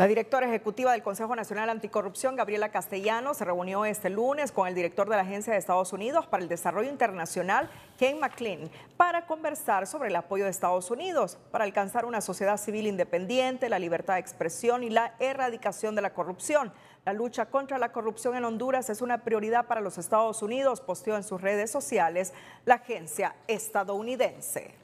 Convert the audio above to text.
La directora ejecutiva del Consejo Nacional Anticorrupción, Gabriela Castellano, se reunió este lunes con el director de la Agencia de Estados Unidos para el Desarrollo Internacional, Ken McLean, para conversar sobre el apoyo de Estados Unidos para alcanzar una sociedad civil independiente, la libertad de expresión y la erradicación de la corrupción. La lucha contra la corrupción en Honduras es una prioridad para los Estados Unidos, posteó en sus redes sociales la agencia estadounidense.